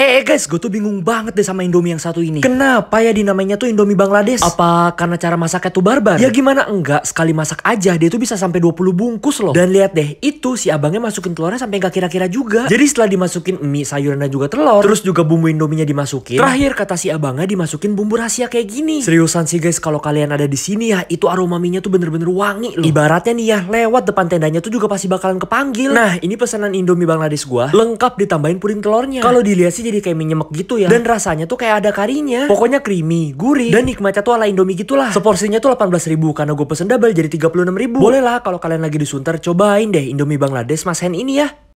Eh, eh guys, gue tuh bingung banget deh sama Indomie yang satu ini. Kenapa ya dinamainya tuh Indomie Bangladesh? Apa karena cara masaknya tuh barbar? Ya gimana enggak, sekali masak aja dia tuh bisa sampai 20 bungkus loh. Dan lihat deh, itu si abangnya masukin telurnya sampai nggak kira-kira juga. Jadi setelah dimasukin mie, sayuran dan juga telur, terus juga bumbu Indominya dimasukin. Terakhir kata si abangnya dimasukin bumbu rahasia kayak gini. Seriusan sih guys, kalau kalian ada di sini ya, itu aroma mie-nya tuh bener-bener wangi loh. Ibaratnya nih ya, lewat depan tendanya tuh juga pasti bakalan kepanggil. Nah, ini pesanan Indomie Bangladesh gua, lengkap ditambahin puding telurnya. Kalau dilihat sih jadi kayak minyemek gitu ya. Dan rasanya tuh kayak ada karinya. Pokoknya creamy, gurih, dan nikmatnya tuh ala Indomie gitulah. Seporsinya tuh 18 ribu karena gue pesen double jadi 36 ribu. Boleh lah kalau kalian lagi di cobain deh Indomie Bangladesh Mas Hen ini ya.